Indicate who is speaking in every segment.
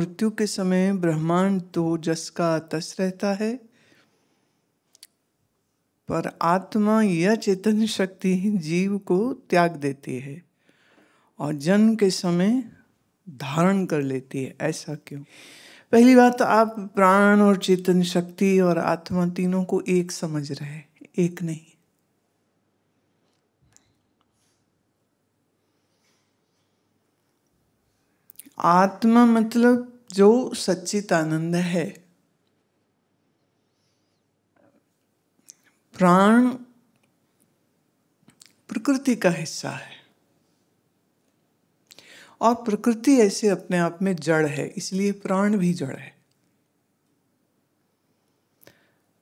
Speaker 1: मृत्यु के समय ब्रह्मांड तो जस का तस रहता है पर आत्मा यह चेतन शक्ति जीव को त्याग देती है और जन्म के समय धारण कर लेती है ऐसा क्यों पहली बात तो आप प्राण और चेतन शक्ति और आत्मा तीनों को एक समझ रहे एक नहीं आत्मा मतलब जो सच्चित आनंद है प्राण प्रकृति का हिस्सा है और प्रकृति ऐसे अपने आप में जड़ है इसलिए प्राण भी जड़ है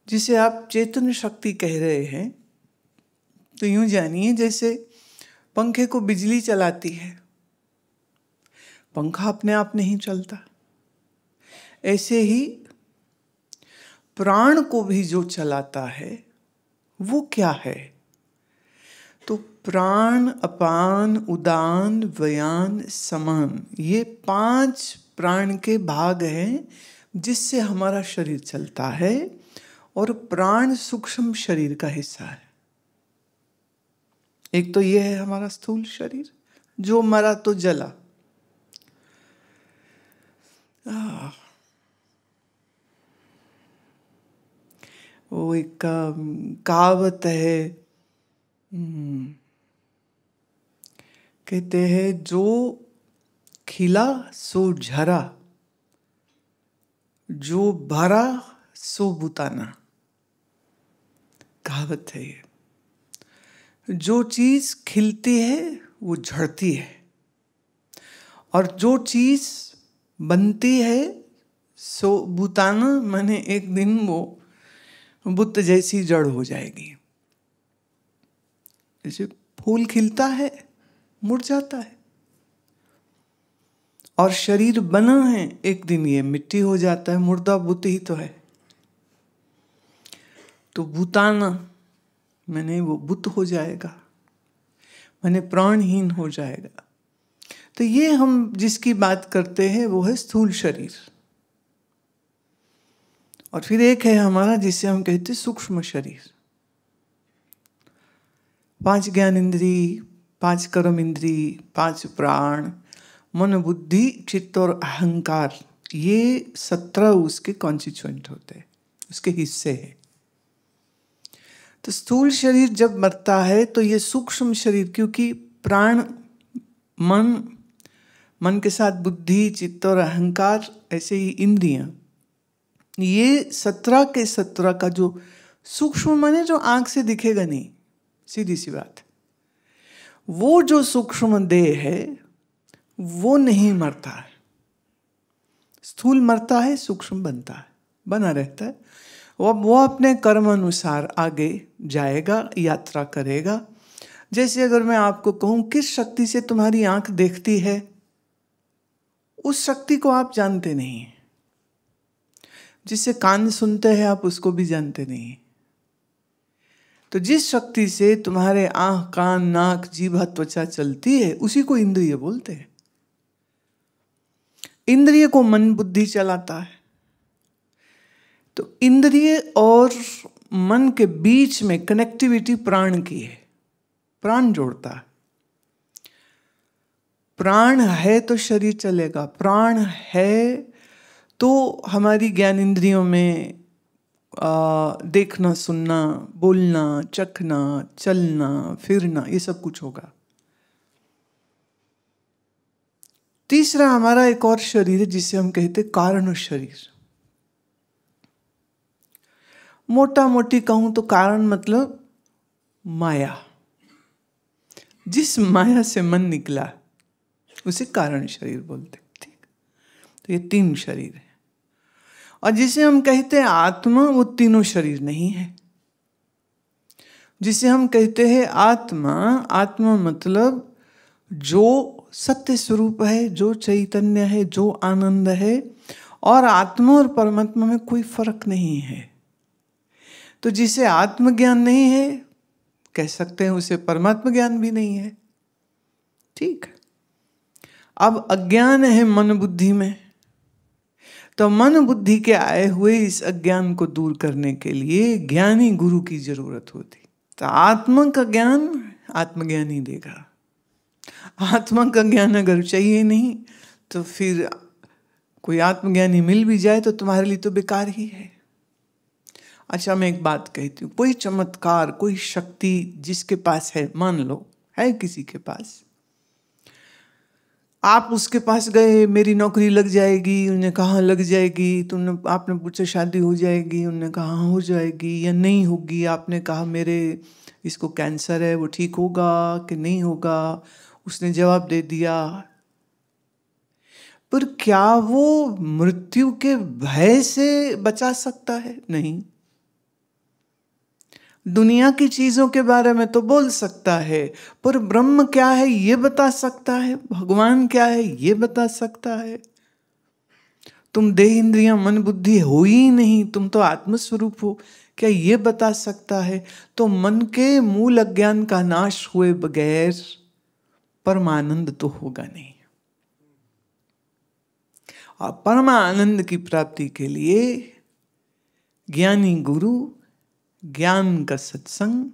Speaker 1: जिसे आप चेतन शक्ति कह रहे हैं तो यूं जानिए जैसे पंखे को बिजली चलाती है पंखा अपने आप नहीं चलता ऐसे ही प्राण को भी जो चलाता है वो क्या है तो प्राण अपान उदान व्यान समान ये पांच प्राण के भाग हैं जिससे हमारा शरीर चलता है और प्राण सूक्ष्म शरीर का हिस्सा है एक तो ये है हमारा स्थूल शरीर जो मरा तो जला वो एक um, कहावत है हम्म, कहते हैं जो खिला सो झरा जो भरा सो बुताना कहावत है ये जो चीज़ खिलती है वो झड़ती है और जो चीज़ बनती है सो भूताना मैंने एक दिन वो बुत जैसी जड़ हो जाएगी जैसे फूल खिलता है मुड़ जाता है और शरीर बना है एक दिन ये मिट्टी हो जाता है मुर्दा बुत ही तो है तो भूताना मैंने वो बुत हो जाएगा मैंने प्राणहीन हो जाएगा तो ये हम जिसकी बात करते हैं वो है स्थूल शरीर और फिर एक है हमारा जिसे हम कहते हैं सूक्ष्म शरीर पांच ज्ञान इंद्री पांच कर्म इंद्री पांच प्राण मन बुद्धि चित्त और अहंकार ये सत्रह उसके कॉन्स्टिट्यूंट होते हैं उसके हिस्से हैं तो स्थूल शरीर जब मरता है तो ये सूक्ष्म शरीर क्योंकि प्राण मन मन के साथ बुद्धि चित्त और अहंकार ऐसे ही इंद्रियां ये सत्रह के सत्रह का जो सूक्ष्म है जो आंख से दिखेगा नहीं सीधी सी बात वो जो सूक्ष्म देह है वो नहीं मरता है स्थूल मरता है सूक्ष्म बनता है बना रहता है वो वो अपने कर्म अनुसार आगे जाएगा यात्रा करेगा जैसे अगर मैं आपको कहूँ किस शक्ति से तुम्हारी आंख देखती है उस शक्ति को आप जानते नहीं जिससे कान सुनते हैं आप उसको भी जानते नहीं तो जिस शक्ति से तुम्हारे आंख कान नाक जीभा त्वचा चलती है उसी को इंद्रिय बोलते हैं इंद्रिय को मन बुद्धि चलाता है तो इंद्रिय और मन के बीच में कनेक्टिविटी प्राण की है प्राण जोड़ता है प्राण है तो शरीर चलेगा प्राण है तो हमारी ज्ञान इंद्रियों में आ, देखना सुनना बोलना चखना चलना फिरना ये सब कुछ होगा तीसरा हमारा एक और शरीर है जिसे हम कहते कारण शरीर मोटा मोटी कहूं तो कारण मतलब माया जिस माया से मन निकला है उसे कारण शरीर बोलते हैं ठीक तो ये तीन शरीर हैं और जिसे हम कहते हैं आत्मा वो तीनों शरीर नहीं है जिसे हम कहते हैं आत्मा आत्मा मतलब जो सत्य स्वरूप है जो चैतन्य है जो आनंद है और आत्मा और परमात्मा में कोई फर्क नहीं है तो जिसे आत्मज्ञान नहीं है कह सकते हैं उसे परमात्मा ज्ञान भी नहीं है ठीक है अब अज्ञान है मन बुद्धि में तो मन बुद्धि के आए हुए इस अज्ञान को दूर करने के लिए ज्ञानी गुरु की जरूरत होती तो आत्मा का ज्ञान आत्मज्ञानी देगा आत्मा का ज्ञान अगर चाहिए नहीं तो फिर कोई आत्मज्ञानी मिल भी जाए तो तुम्हारे लिए तो बेकार ही है अच्छा मैं एक बात कहती हूँ कोई चमत्कार कोई शक्ति जिसके पास है मान लो है किसी के पास आप उसके पास गए मेरी नौकरी लग जाएगी उन्होंने कहा लग जाएगी तुमने आपने पूछा शादी हो जाएगी उन्होंने कहा हाँ, हो जाएगी या नहीं होगी आपने कहा मेरे इसको कैंसर है वो ठीक होगा कि नहीं होगा उसने जवाब दे दिया पर क्या वो मृत्यु के भय से बचा सकता है नहीं दुनिया की चीज़ों के बारे में तो बोल सकता है पर ब्रह्म क्या है ये बता सकता है भगवान क्या है ये बता सकता है तुम देह इंद्रिया मन बुद्धि हो ही नहीं तुम तो आत्मस्वरूप हो क्या ये बता सकता है तो मन के मूल अज्ञान का नाश हुए बगैर परमानंद तो होगा नहीं और परमानंद की प्राप्ति के लिए ज्ञानी गुरु ज्ञान का सत्संग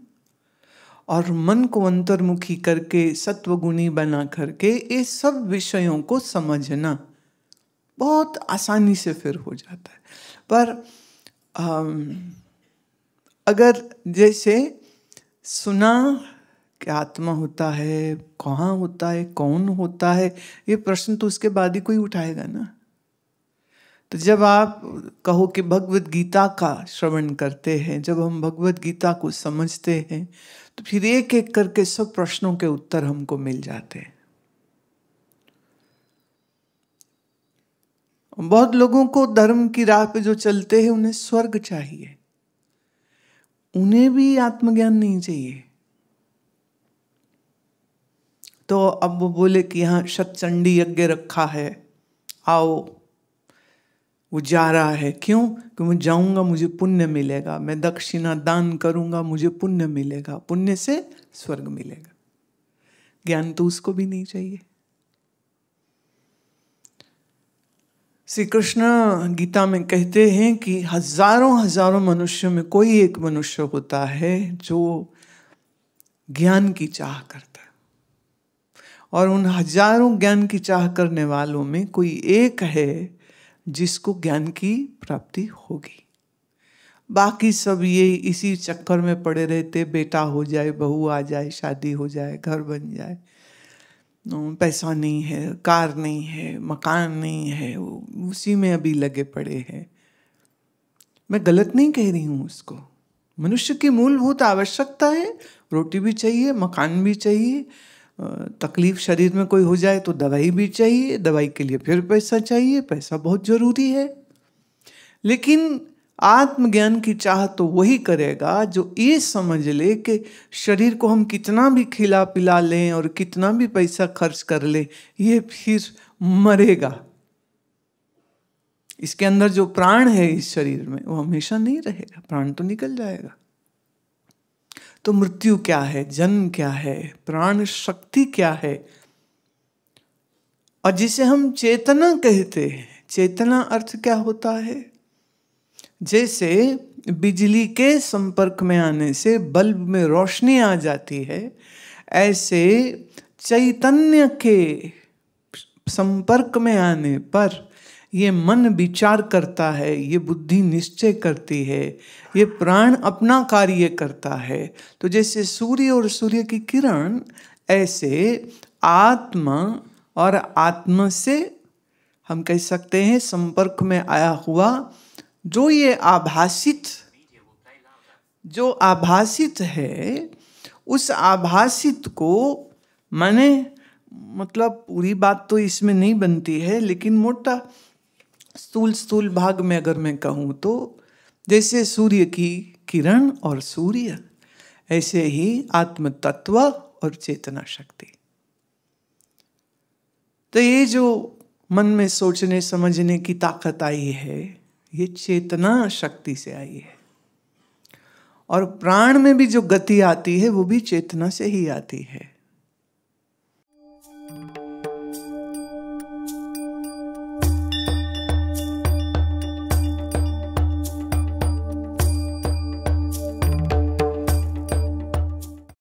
Speaker 1: और मन को अंतर्मुखी करके सत्वगुणी बना करके ये सब विषयों को समझना बहुत आसानी से फिर हो जाता है पर आम, अगर जैसे सुना कि आत्मा होता है कहाँ होता है कौन होता है ये प्रश्न तो उसके बाद ही कोई उठाएगा ना तो जब आप कहो कि भगवत गीता का श्रवण करते हैं जब हम भगवत गीता को समझते हैं तो फिर एक एक करके सब प्रश्नों के उत्तर हमको मिल जाते हैं बहुत लोगों को धर्म की राह पे जो चलते हैं उन्हें स्वर्ग चाहिए उन्हें भी आत्मज्ञान नहीं चाहिए तो अब वो बोले कि यहाँ शतचंडी यज्ञ रखा है आओ वो जा रहा है क्यों कि मैं जाऊंगा मुझे पुण्य मिलेगा मैं दक्षिणा दान करूंगा मुझे पुण्य मिलेगा पुण्य से स्वर्ग मिलेगा ज्ञान तो उसको भी नहीं चाहिए श्री कृष्ण गीता में कहते हैं कि हजारों हजारों मनुष्यों में कोई एक मनुष्य होता है जो ज्ञान की चाह करता है और उन हजारों ज्ञान की चाह करने वालों में कोई एक है जिसको ज्ञान की प्राप्ति होगी बाकी सब ये इसी चक्कर में पड़े रहते बेटा हो जाए बहू आ जाए शादी हो जाए घर बन जाए पैसा नहीं है कार नहीं है मकान नहीं है उसी में अभी लगे पड़े हैं मैं गलत नहीं कह रही हूँ उसको मनुष्य की मूलभूत आवश्यकता है रोटी भी चाहिए मकान भी चाहिए तकलीफ शरीर में कोई हो जाए तो दवाई भी चाहिए दवाई के लिए फिर पैसा चाहिए पैसा बहुत ज़रूरी है लेकिन आत्मज्ञान की चाह तो वही करेगा जो ये समझ ले कि शरीर को हम कितना भी खिला पिला लें और कितना भी पैसा खर्च कर लें ये फिर मरेगा इसके अंदर जो प्राण है इस शरीर में वो हमेशा नहीं रहेगा प्राण तो निकल जाएगा तो मृत्यु क्या है जन्म क्या है प्राण शक्ति क्या है और जिसे हम चेतना कहते हैं चेतना अर्थ क्या होता है जैसे बिजली के संपर्क में आने से बल्ब में रोशनी आ जाती है ऐसे चैतन्य के संपर्क में आने पर ये मन विचार करता है ये बुद्धि निश्चय करती है ये प्राण अपना कार्य करता है तो जैसे सूर्य और सूर्य की किरण ऐसे आत्मा और आत्मा से हम कह सकते हैं संपर्क में आया हुआ जो ये आभासित जो आभासित है उस आभासित को मैंने मतलब पूरी बात तो इसमें नहीं बनती है लेकिन मोटा स्थूल स्थूल भाग में अगर मैं कहूँ तो जैसे सूर्य की किरण और सूर्य ऐसे ही आत्म तत्व और चेतना शक्ति तो ये जो मन में सोचने समझने की ताकत आई है ये चेतना शक्ति से आई है और प्राण में भी जो गति आती है वो भी चेतना से ही आती है